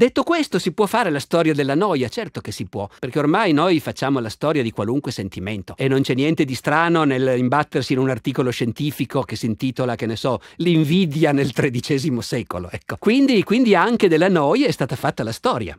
Detto questo, si può fare la storia della noia, certo che si può, perché ormai noi facciamo la storia di qualunque sentimento e non c'è niente di strano nell'imbattersi in un articolo scientifico che si intitola, che ne so, l'invidia nel XIII secolo. Ecco. Quindi, quindi anche della noia è stata fatta la storia.